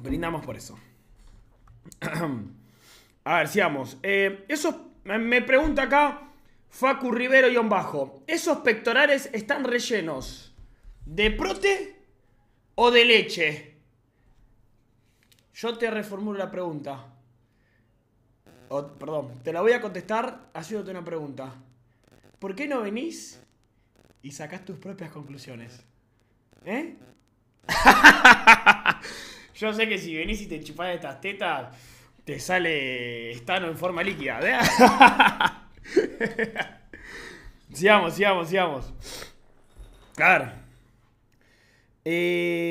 Brindamos por eso. A ver, sigamos. Eh, me pregunta acá Facu Rivero y bajo. ¿Esos pectorales están rellenos de prote o de leche? Yo te reformulo la pregunta. perdón, te la voy a contestar haciéndote una pregunta. ¿Por qué no venís y sacás tus propias conclusiones? ¿Eh? Yo sé que si venís y te chupás de estas tetas, te sale estano en forma líquida. sigamos, sigamos, sigamos. A ver. Eh.